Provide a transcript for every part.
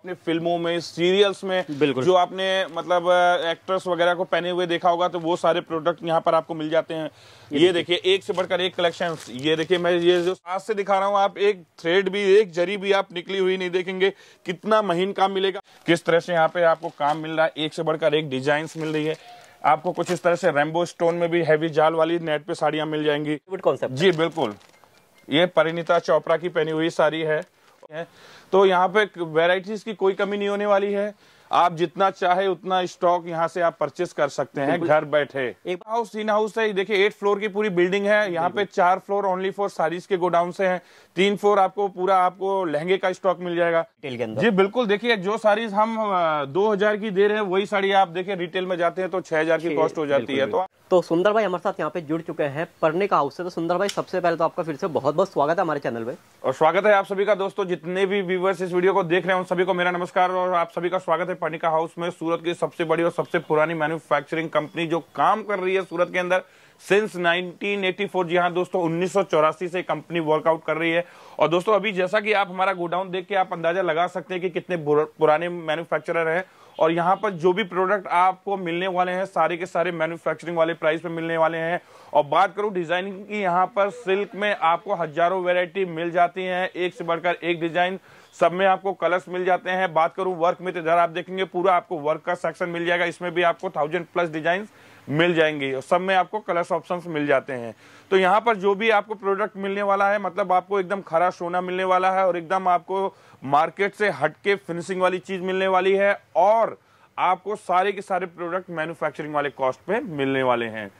अपने फिल्मों में सीरियल्स में जो आपने मतलब एक्टर्स वगैरह को पहने हुए देखा होगा तो वो सारे प्रोडक्ट यहाँ पर आपको मिल जाते हैं ये देखिए एक से बढ़कर एक कलेक्शन ये देखिए मैं ये जो हाथ से दिखा रहा हूँ आप एक थ्रेड भी एक जरी भी आप निकली हुई नहीं देखेंगे कितना महीन काम मिलेगा किस तरह से यहाँ पे आपको काम मिल रहा है एक से बढ़कर एक डिजाइन मिल रही है आपको कुछ इस तरह से रेम्बो स्टोन में भी हैवी जाल वाली नेट पे साड़ियाँ मिल जाएंगी जी बिल्कुल ये परिणीता चोपड़ा की पहनी हुई साड़ी है है तो यहाँ पे वेराइटीज़ की कोई कमी नहीं होने वाली है आप जितना चाहे उतना स्टॉक यहाँ से आप परचेस कर सकते हैं घर बैठे एक हाउस तीन हाउस है देखिए एट फ्लोर की पूरी बिल्डिंग है यहाँ पे चार फ्लोर ओनली फॉर साड़ीज के गोडाउन से हैं तीन फोर आपको पूरा आपको लहंगे का स्टॉक मिल जाएगा रिटेल के अंदर जी बिल्कुल देखिए जो साड़ी हम दो हजार की दे रहे हैं वही साड़ी आप देखिए रिटेल में जाते हैं तो छह हजार की कॉस्ट हो जाती है तो तो सुंदर भाई हमारे साथ यहाँ पे जुड़ चुके हैं पढ़ने का हाउस से तो सुंदर भाई सबसे पहले तो आपका फिर से बहुत बहुत स्वागत है हमारे चैनल पे और स्वागत है आप सभी का दोस्तों जितने भी व्यूवर्स इस वीडियो को देख रहे हैं उन सभी को मेरा नमस्कार और आप सभी का स्वागत है पढ़ने का हाउस में सूरत की सबसे बड़ी और सबसे पुरानी मैन्युफैक्चरिंग कंपनी जो काम कर रही है सूरत के अंदर सिंस 1984 जी हाँ दोस्तों उन्नीस से कंपनी वर्कआउट कर रही है और दोस्तों अभी जैसा कि आप हमारा गोडाउन देख के आप अंदाजा लगा सकते हैं कि कितने पुराने मैन्युफैक्चरर हैं और यहाँ पर जो भी प्रोडक्ट आपको मिलने वाले हैं सारे के सारे मैन्युफैक्चरिंग वाले प्राइस पे मिलने वाले हैं और बात करूँ डिजाइनिंग की यहाँ पर सिल्क में आपको हजारों वेराइटी मिल जाती है एक से बढ़कर एक डिजाइन सब में आपको कलर्स मिल जाते हैं बात करूँ वर्क में तो इधर आप देखेंगे पूरा आपको वर्क का सेक्शन मिल जाएगा इसमें भी आपको थाउजेंड प्लस डिजाइन मिल जाएंगे और सब में आपको कलर्स ऑप्शंस मिल जाते हैं तो यहाँ पर जो भी आपको प्रोडक्ट मिलने वाला है मतलब आपको एकदम खरा सोना मिलने वाला है और एकदम आपको मार्केट से हटके फिनिशिंग वाली चीज़ मिलने वाली है और आपको सारे के सारे प्रोडक्ट मैन्युफैक्चरिंग वाले कॉस्ट पे मिलने वाले हैं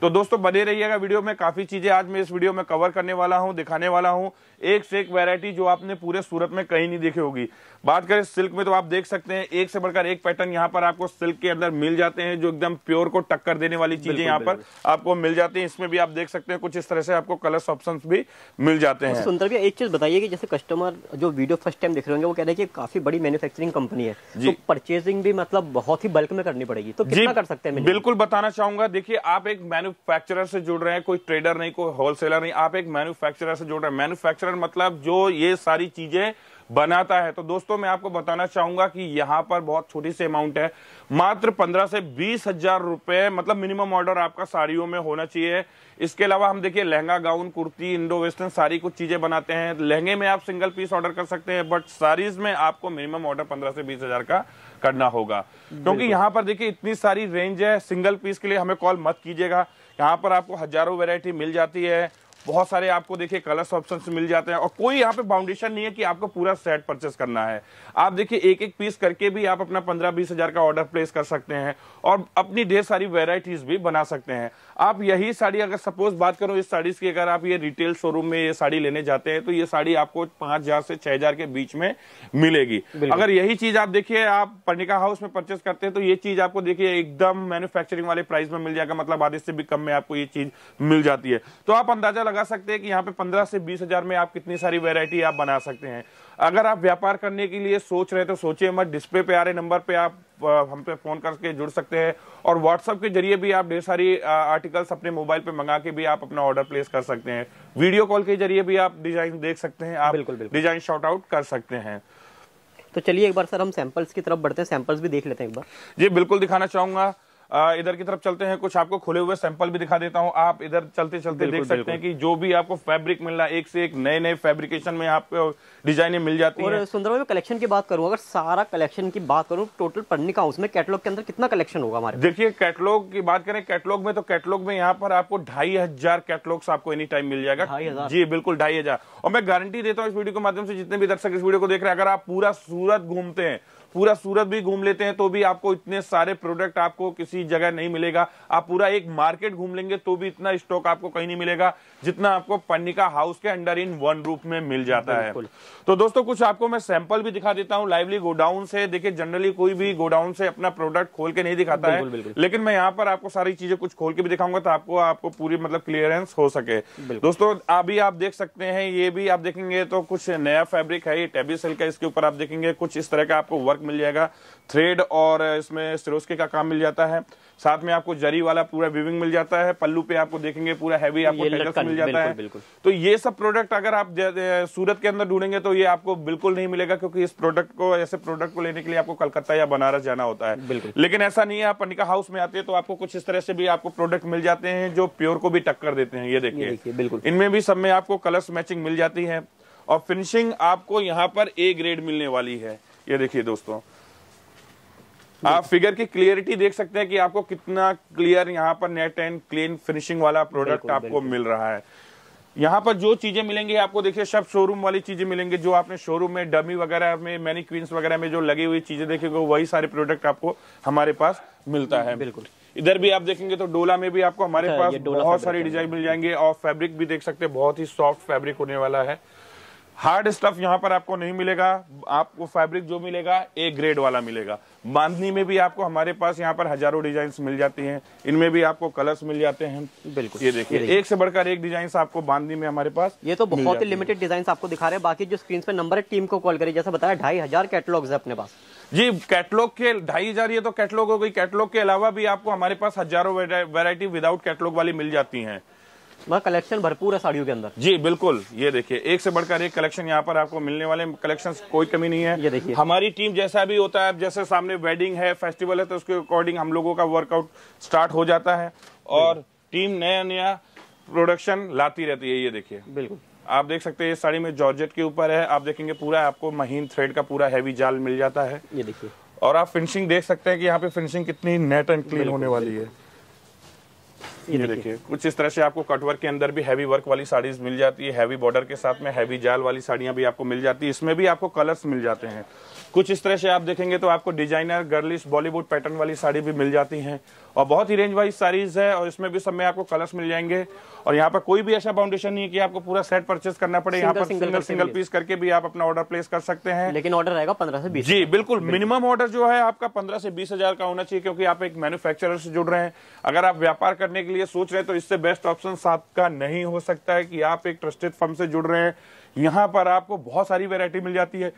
तो दोस्तों बने रहिएगा वीडियो में काफी चीजें आज मैं इस वीडियो में कवर करने वाला हूँ दिखाने वाला हूँ एक से एक वैरायटी जो आपने पूरे सूरत में कहीं नहीं देखी होगी बात करें सिल्क में तो आप देख सकते हैं एक से बढ़कर एक पैटर्न यहां पर आपको सिल्क के अंदर मिल जाते हैं जो एकदम प्योर को टक्कर देने वाली चीजें यहाँ पर आपको मिल जाती है इसमें भी आप देख सकते हैं कुछ इस तरह से आपको कलर्स ऑप्शन भी मिल जाते हैं सुंदर भैया एक चीज बताइए की जैसे कस्टमर जो वीडियो फर्स्ट टाइम देख रहे होंगे वो कह रहे हैं काफी बड़ी मैन्युफैक्चरिंग कंपनी है जी परचेजिंग तो भी मतलब बहुत ही बल्क में करनी पड़ेगी तो जी कर सकते हैं बिल्कुल बताना चाहूंगा देखिए आप एक मैन्यू मैन्युफैक्चरर से जुड़ रहे हैं कोई ट्रेडर नहीं कोई होलसेलर नहीं आप एक मैन्युफैक्चरर से जुड़ रहे हैं मैन्युफैक्चरर मतलब जो ये सारी चीजें बनाता है तो दोस्तों मैं आपको बताना चाहूंगा कि यहाँ पर बहुत छोटी सी अमाउंट है मात्र पंद्रह से बीस हजार रुपए मतलब मिनिमम ऑर्डर आपका साड़ियों में होना चाहिए इसके अलावा हम देखिए lehenga gown kurti Indo western sari कुछ चीजें बनाते हैं लहंगे में आप सिंगल पीस ऑर्डर कर सकते हैं बट साड़ीज में आपको मिनिमम ऑर्डर पंद्रह से बीस हजार का करना होगा क्योंकि यहाँ पर देखिए इतनी सारी रेंज है सिंगल पीस के लिए हमें कॉल मत कीजिएगा यहाँ पर आपको हजारों वेरायटी मिल जाती है बहुत सारे आपको देखिए कलर्स ऑप्शंस मिल जाते हैं और कोई यहाँ पे बाउंडेशन नहीं है कि आपको पूरा सेट परचेस करना है आप देखिए एक एक पीस करके भी आप अपना पंद्रह बीस हजार का ऑर्डर प्लेस कर सकते हैं और अपनी ढेर सारी वेराइटीज भी बना सकते हैं आप यही साड़ी अगर सपोज बात करो इस साड़ीज की अगर आप ये रिटेल शोरूम में ये साड़ी लेने जाते हैं तो ये साड़ी आपको पांच हजार से छह हजार के बीच में मिलेगी अगर यही चीज आप देखिए आप पर्णिका हाउस में परचेस करते हैं तो ये चीज आपको देखिए एकदम मैन्युफैक्चरिंग वाले प्राइस में मिल जाएगा मतलब आधे से भी कम में आपको ये चीज मिल जाती है तो आप अंदाजा लगा सकते हैं कि यहाँ पे पंद्रह से बीस हजार में आप कितनी सारी वेरायटी आप बना सकते हैं अगर आप व्यापार करने के लिए सोच रहे तो सोचिए मत डिस्प्ले पे आ रहे नंबर पे आप हम पे फोन करके जुड़ सकते हैं और व्हाट्सएप के जरिए भी आप ढेर सारी आर्टिकल्स अपने मोबाइल पे मंगा के भी आप अपना ऑर्डर प्लेस कर सकते हैं वीडियो कॉल के जरिए भी आप डिजाइन देख सकते हैं आप बिल्कुल डिजाइन शॉर्ट आउट कर सकते हैं तो चलिए एक बार सर हम सैंपल्स की तरफ बढ़ते हैं सैंपल्स भी देख लेते हैं एक बार जी बिल्कुल दिखाना चाहूंगा इधर की तरफ चलते हैं कुछ आपको खुले हुए सैंपल भी दिखा देता हूं आप इधर चलते चलते देख सकते हैं कि जो भी आपको फैब्रिक मिलना एक से एक नए नए फैब्रिकेशन में आपको डिजाइने मिल जाती है सुंदर में कलेक्शन की बात करूँ अगर सारा कलेक्शन की बात करूँ टोटल पढ़ने का उसमें कैटलॉग के अंदर कितना कलेक्शन होगा हमारे देखिए कैटलॉग की बात करें कैटलॉग में तो कैटलॉग में यहाँ पर आपको ढाई हजार कैटलॉग्स आपको एनी टाइम मिल जाएगा जी बिल्कुल ढाई हजार और मैं गारंटी देता हूँ इस वीडियो के माध्यम से जितने भी दर्शक इस वीडियो को देख रहे हैं अगर आप पूरा सूरत घूमते हैं पूरा सूरत भी घूम लेते हैं तो भी आपको इतने सारे प्रोडक्ट आपको किसी जगह नहीं मिलेगा आप पूरा एक मार्केट घूम लेंगे तो भी इतना स्टॉक आपको कहीं नहीं मिलेगा जितना आपको पन्निका हाउस के अंडर इन वन रूप में मिल जाता है तो दोस्तों कुछ आपको मैं सैंपल भी दिखा देता हूँ लाइवली गोडाउन से देखिए जनरली कोई भी गोडाउन से अपना प्रोडक्ट खोल के नहीं दिखाता है लेकिन मैं यहाँ पर आपको सारी चीजें कुछ खोल के भी दिखाऊंगा तो आपको आपको पूरी मतलब क्लियरेंस हो सके दोस्तों अभी आप देख सकते हैं ये भी आप देखेंगे तो कुछ नया फैब्रिक है ये टेबी सिल्क का इसके ऊपर आप देखेंगे कुछ इस तरह का आपको वर्क वर्क मिल जाएगा थ्रेड और इसमें सिरोस्के का काम मिल जाता है साथ में आपको जरी वाला पूरा विविंग मिल जाता है पल्लू पे आपको देखेंगे पूरा हैवी आपको टैगल्स मिल जाता बिल्कुल, है बिल्कुल। तो ये सब प्रोडक्ट अगर आप सूरत के अंदर ढूंढेंगे तो ये आपको बिल्कुल नहीं मिलेगा क्योंकि इस प्रोडक्ट को ऐसे प्रोडक्ट को लेने के लिए आपको कलकत्ता या बनारस जाना होता है लेकिन ऐसा नहीं है आप पनिका हाउस में आते हैं तो आपको कुछ इस तरह से भी आपको प्रोडक्ट मिल जाते हैं जो प्योर को भी टक्कर देते हैं ये देखिए बिल्कुल इनमें भी सब में आपको कलर्स मैचिंग मिल जाती है और फिनिशिंग आपको यहाँ पर ए ग्रेड मिलने वाली है ये देखिए दोस्तों आप फिगर की क्लियरिटी देख सकते हैं कि आपको कितना क्लियर यहाँ पर नेट एंड क्लीन फिनिशिंग वाला प्रोडक्ट आपको मिल रहा है यहाँ पर जो चीजें मिलेंगी आपको देखिए सब शोरूम वाली चीजें मिलेंगे जो आपने शोरूम में डमी वगैरह में मैनी क्वींस वगैरह में जो लगी हुई चीजें देखेंगे वही सारे प्रोडक्ट आपको हमारे पास मिलता है बिल्कुल इधर भी आप देखेंगे तो डोला में भी आपको हमारे हाँ, पास बहुत सारी डिजाइन मिल जाएंगे और फैब्रिक भी देख सकते हैं बहुत ही सॉफ्ट फैब्रिक होने वाला है हार्ड स्टफ यहाँ पर आपको नहीं मिलेगा आपको फैब्रिक जो मिलेगा ए ग्रेड वाला मिलेगा बांधनी में भी आपको हमारे पास यहाँ पर हजारों डिजाइन मिल जाती हैं इनमें भी आपको कलर्स मिल जाते हैं बिल्कुल ये देखिए एक से बढ़कर एक डिजाइन आपको बांधनी में हमारे पास ये तो बहुत ही लिमिटेड डिजाइन आपको दिखा रहे हैं बाकी जो स्क्रीन पे नंबर है टीम को कॉल करिए जैसे बताया ढाई हजार कैटलॉग है अपने पास जी कैटलॉग के ढाई हजार ये तो कैटलॉग हो गई कैटलॉग के अलावा भी आपको हमारे पास हजारों वेरायटी विदाउट कैटलॉग वाली मिल जाती है मतलब कलेक्शन भरपूर है साड़ियों के अंदर जी बिल्कुल ये देखिए एक से बढ़कर एक कलेक्शन यहाँ पर आपको मिलने वाले कलेक्शन कोई कमी नहीं है ये देखिए हमारी टीम जैसा भी होता है जैसे सामने वेडिंग है फेस्टिवल है तो उसके अकॉर्डिंग हम लोगों का वर्कआउट स्टार्ट हो जाता है और टीम नया नया प्रोडक्शन लाती रहती है ये देखिए बिल्कुल आप देख सकते हैं ये साड़ी में जॉर्जेट के ऊपर है आप देखेंगे पूरा आपको महीन थ्रेड का पूरा हैवी जाल मिल जाता है ये देखिए और आप फिनिशिंग देख सकते हैं कि यहाँ पे फिनिशिंग कितनी नेट एंड क्लीन होने वाली है ये देखिए कुछ इस तरह से आपको कटवर्क के अंदर भी हैवी वर्क वाली साड़ीज मिल जाती है हैवी बॉर्डर के साथ में हैवी जाल वाली साड़ियाँ भी आपको मिल जाती है इसमें भी आपको कलर्स मिल जाते हैं कुछ इस तरह से आप देखेंगे तो आपको डिजाइनर गर्लिश बॉलीवुड पैटर्न वाली साड़ी भी मिल जाती है और बहुत ही रेंज वाइज साड़ीज है और इसमें भी सब में आपको कलर्स मिल जाएंगे और यहाँ पर कोई भी ऐसा फाउंडेशन नहीं है कि आपको पूरा सेट परचेस करना पड़े यहाँ पर सिंगल सिंगल, सिंगल पीस करके भी आप अपना ऑर्डर प्लेस कर सकते हैं लेकिन ऑर्डर रहेगा पंद्रह से बीस जी बिल्कुल मिनिमम ऑर्डर जो है आपका पंद्रह से बीस हजार का होना चाहिए क्योंकि आप एक मैन्युफैक्चरर से जुड़ रहे हैं अगर आप व्यापार करने के के लिए सोच रहे हैं तो इससे बेस्ट ऑप्शन आपका नहीं हो सकता है कि आप एक ट्रस्टेड फर्म से जुड़ रहे हैं यहाँ पर आपको बहुत सारी वेरायटी मिल जाती है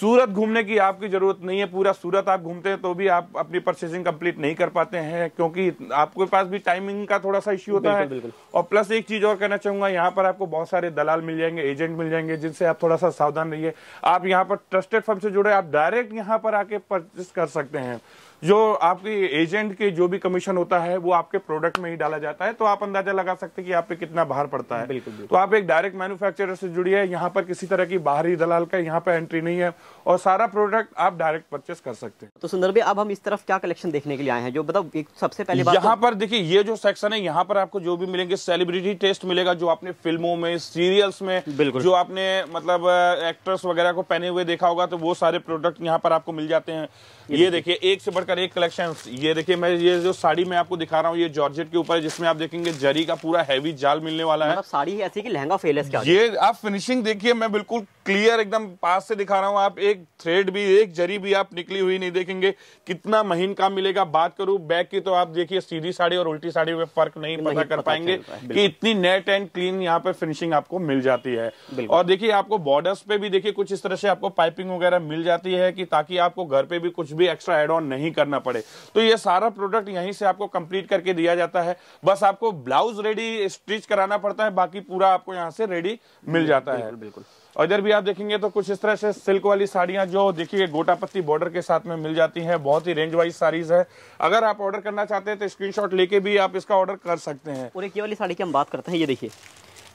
सूरत घूमने की आपकी जरूरत नहीं है पूरा सूरत आप घूमते हैं तो भी आप अपनी परचेसिंग कंप्लीट नहीं कर पाते हैं क्योंकि आपके पास भी टाइमिंग का थोड़ा सा इश्यू होता बिल्कुल, है बिल्कुल। और प्लस एक चीज और कहना चाहूंगा यहाँ पर आपको बहुत सारे दलाल मिल जाएंगे एजेंट मिल जाएंगे जिनसे आप थोड़ा सा सावधान रहिए आप यहाँ पर ट्रस्टेड फर्म से जुड़े आप डायरेक्ट यहाँ पर आके परचेस कर सकते हैं जो आपके एजेंट के जो भी कमीशन होता है वो आपके प्रोडक्ट में ही डाला जाता है तो आप अंदाजा लगा सकते हैं कि आप पे कितना भार पड़ता है बिल्कुल, बिल्कुल। तो आप एक डायरेक्ट मैन्युफैक्चरर से जुड़ी है यहाँ पर किसी तरह की बाहरी दलाल का यहाँ पर एंट्री नहीं है और सारा प्रोडक्ट आप डायरेक्ट परचेस कर सकते हैं तो सुंदर भाई अब हम इस तरफ क्या कलेक्शन देखने के लिए आए हैं जो मतलब सबसे पहले बात यहाँ तो... पर देखिए ये जो सेक्शन है यहाँ पर आपको जो भी मिलेंगे सेलिब्रिटी टेस्ट मिलेगा जो आपने फिल्मों में सीरियल्स में बिल्कुल जो आपने मतलब एक्टर्स uh, वगैरह को पहने हुए देखा होगा तो वो सारे प्रोडक्ट यहाँ पर आपको मिल जाते हैं ये देखिए एक से बढ़कर एक कलेक्शन ये देखिए मैं ये जो साड़ी मैं आपको दिखा रहा हूँ ये जॉर्जेट के ऊपर जिसमें आप देखेंगे जरी का पूरा हैवी जाल मिलने वाला है मतलब साड़ी ऐसी लहंगा फेल है ये आप फिनिशिंग देखिए मैं बिल्कुल क्लियर एकदम पास से दिखा रहा हूँ आप एक थ्रेड भी एक जरी भी आप निकली हुई नहीं देखेंगे कितना महीन काम मिलेगा बात करूं बैक की तो आप देखिए सीधी साड़ी और उल्टी साड़ी में फर्क नहीं, नहीं पता कर पता पाएंगे कि इतनी नेट एंड क्लीन यहाँ पे फिनिशिंग आपको मिल जाती है और देखिए आपको बॉर्डर्स पे भी देखिए कुछ इस तरह से आपको पाइपिंग वगैरह मिल जाती है कि ताकि आपको घर पे भी कुछ भी एक्स्ट्रा एड ऑन नहीं करना पड़े तो ये सारा प्रोडक्ट यहीं से आपको कंप्लीट करके दिया जाता है बस आपको ब्लाउज रेडी स्टिच कराना पड़ता है बाकी पूरा आपको यहाँ से रेडी मिल जाता है बिल्कुल और इधर भी आप देखेंगे तो कुछ इस तरह से सिल्क वाली साड़ियाँ जो देखिए गोटापत्ती बॉर्डर के साथ में मिल जाती हैं बहुत ही रेंज वाइज साड़ीज है अगर आप ऑर्डर करना चाहते हैं तो स्क्रीनशॉट लेके भी आप इसका ऑर्डर कर सकते हैं और एक ये वाली साड़ी की हम बात करते हैं ये देखिए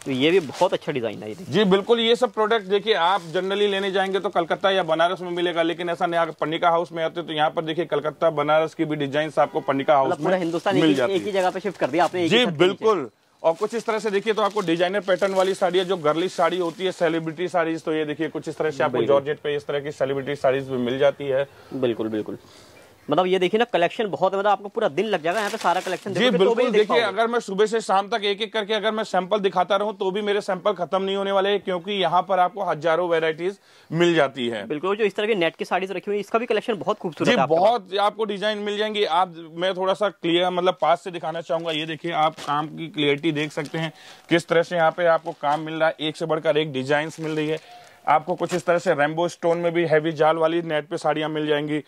तो ये भी बहुत अच्छा डिजाइन है ये जी बिल्कुल ये सब प्रोडक्ट देखिए आप जनरली लेने जाएंगे तो कलकत्ता या बनारस में मिलेगा लेकिन ऐसा नहीं अगर पंडिका हाउस में आते तो यहाँ पर देखिए कलकत्ता बनारस की भी डिजाइन आपको पंडिका हाउस मतलब में हिंदुस्तान मिल जाती है एक ही जगह पे शिफ्ट कर दिया आपने जी बिल्कुल और कुछ इस तरह से देखिए तो आपको डिजाइनर पैटर्न वाली साड़ी है जो गर्लिश साड़ी होती है सेलिब्रिटी साड़ीज तो ये देखिए कुछ इस तरह से आपको जॉर्जेट पे इस तरह की सेलिब्रिटी साड़ीज भी मिल जाती है बिल्कुल बिल्कुल मतलब ये देखिए ना कलेक्शन बहुत मतलब आपको पूरा दिन लग जाएगा यहाँ पे सारा कलेक्शन जी तो बिल्कुल तो देखिए अगर मैं सुबह से शाम तक एक एक करके अगर मैं सैंपल दिखाता रहूँ तो भी मेरे सैंपल खत्म नहीं होने वाले क्योंकि यहाँ पर आपको हजारों वेराइटीज मिल जाती है बिल्कुल जो इस तरह की नेट की साड़ीज तो रखी हुई इसका भी कलेक्शन बहुत खूबसूरत है बहुत आपको डिजाइन मिल जाएंगे आप मैं थोड़ा सा क्लियर मतलब पास से दिखाना चाहूंगा ये देखिए आप काम की क्लियरिटी देख सकते हैं किस तरह से यहाँ पे आपको काम मिल रहा है एक से बढ़कर एक डिजाइन मिल रही है आपको कुछ इस तरह से रेमबो स्टोन में भी हैवी जाल वाली नेट पे साड़ियाँ मिल जाएंगी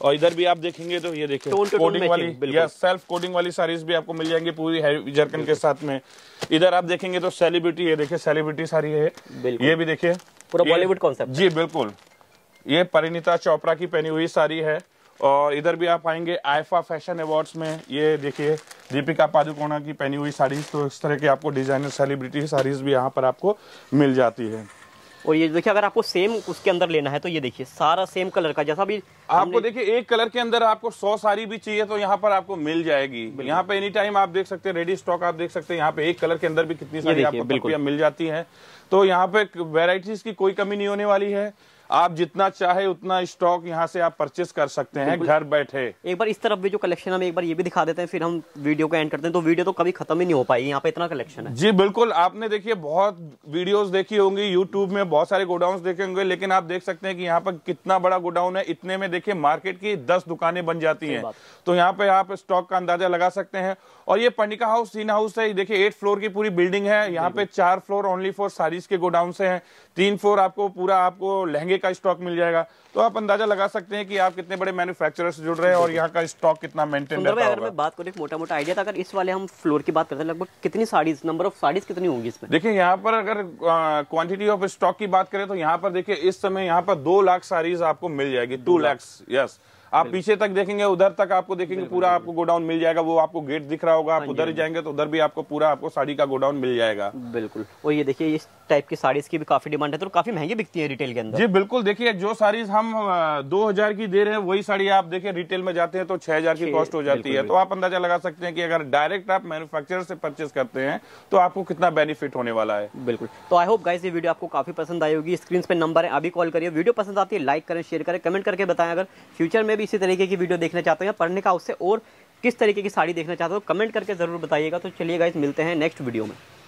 और इधर भी आप देखेंगे तो ये देखिए कोडिंग वाली या सेल्फ कोडिंग वाली साड़ीज भी आपको मिल जाएंगी पूरी हैवी जर्कन के साथ में इधर आप देखेंगे तो सेलिब्रिटी ये देखिए सेलिब्रिटी साड़ी है ये भी देखिये पूरा बॉलीवुड कॉन्सेप्ट जी बिल्कुल ये परिणीता चोपड़ा की पहनी हुई साड़ी है और इधर भी आप आएंगे आईफा फैशन अवार्ड्स में ये देखिए दीपिका पादुकोणा की पहनी हुई साड़ीज तो इस तरह की आपको डिजाइनर सेलिब्रिटी साड़ीज भी यहाँ पर आपको मिल जाती है और ये देखिए अगर आपको सेम उसके अंदर लेना है तो ये देखिए सारा सेम कलर का जैसा भी आपको देखिए एक कलर के अंदर आपको सौ साड़ी भी चाहिए तो यहाँ पर आपको मिल जाएगी यहाँ पे एनी टाइम आप देख सकते हैं रेडी स्टॉक आप देख सकते हैं यहाँ पे एक कलर के अंदर भी कितनी सारी आपको मिल जाती है तो यहाँ पे वेराइटीज की कोई कमी नहीं होने वाली है आप जितना चाहे उतना स्टॉक यहाँ से आप परचेस कर सकते हैं घर बैठे एक बार इस तरफ भी जो कलेक्शन हम एक बार ये भी दिखा देते हैं फिर हम वीडियो को एंड करते हैं तो वीडियो तो कभी खत्म ही नहीं हो पाएगी यहाँ पे इतना कलेक्शन है जी बिल्कुल आपने देखिए बहुत वीडियोस देखी होंगी यूट्यूब में बहुत सारे गोडाउन देखे होंगे लेकिन आप देख सकते हैं कि यहाँ पर कितना बड़ा गोडाउन है इतने में देखिये मार्केट की दस दुकानें बन जाती है तो यहाँ पे आप स्टॉक का अंदाजा लगा सकते हैं और ये पंडिका हाउस सीन हाउस है देखिए एट फ्लोर की पूरी बिल्डिंग है यहाँ पे चार फ्लोर ओनली फोर साड़ीज के गोडाउन से है तीन फ्लोर आपको पूरा आपको लहंगे का स्टॉक मिल जाएगा तो आप अंदाजा लगा सकते हैं कि आप कितने बड़े मैन्युफैक्चरर से जुड़ रहे हैं और यहाँ का स्टॉक कितना मेंटेन रहता होगा। मैं बात करूँ मोटा मोटा आइडिया था तो अगर इस वाले हम फ्लोर की बात करते हैं लगभग कितनी साड़ी नंबर ऑफ साड़ीज कितनी होंगी इसमें देखिए यहाँ पर अगर क्वान्टिटी ऑफ स्टॉक की बात करें तो यहाँ पर देखिए इस समय यहाँ पर दो लाख साड़ीज आपको मिल जाएगी टू लैक्स यस आप पीछे तक देखेंगे उधर तक आपको देखेंगे पूरा आपको गोडाउन मिल जाएगा वो आपको गेट दिख रहा होगा आप हाँ उधर हाँ जाएंगे तो उधर भी आपको पूरा आपको साड़ी का गोडाउन मिल जाएगा बिल्कुल और ये देखिए टाइप की साड़ीज की भी काफी डिमांड है तो काफी महंगी बिकती है रिटेल के अंदर जी बिल्कुल देखिए जो साड़ीज हम दो हजार की दे रहे हैं वही साड़ी आप देखिए रिटेल में जाते हैं तो छह हजार की कॉस्ट हो जाती है तो आप अंदाजा लगा सकते हैं कि अगर डायरेक्ट आप मैन्युफैक्चरर से परचेज करते हैं तो आपको कितना बेनिफिट होने वाला है बिल्कुल तो आई होप गाइज ये वीडियो आपको काफी पसंद आई होगी स्क्रीन पे नंबर है अभी कॉल करिए वीडियो पसंद आती है लाइक करें शेयर करें कमेंट करके बताएं अगर फ्यूचर में भी इसी तरीके की वीडियो देखना चाहते हैं पढ़ने का उससे और किस तरीके की साड़ी देखना चाहते हो तो कमेंट करके जरूर बताइएगा तो चलिए गाइज मिलते हैं नेक्स्ट वीडियो में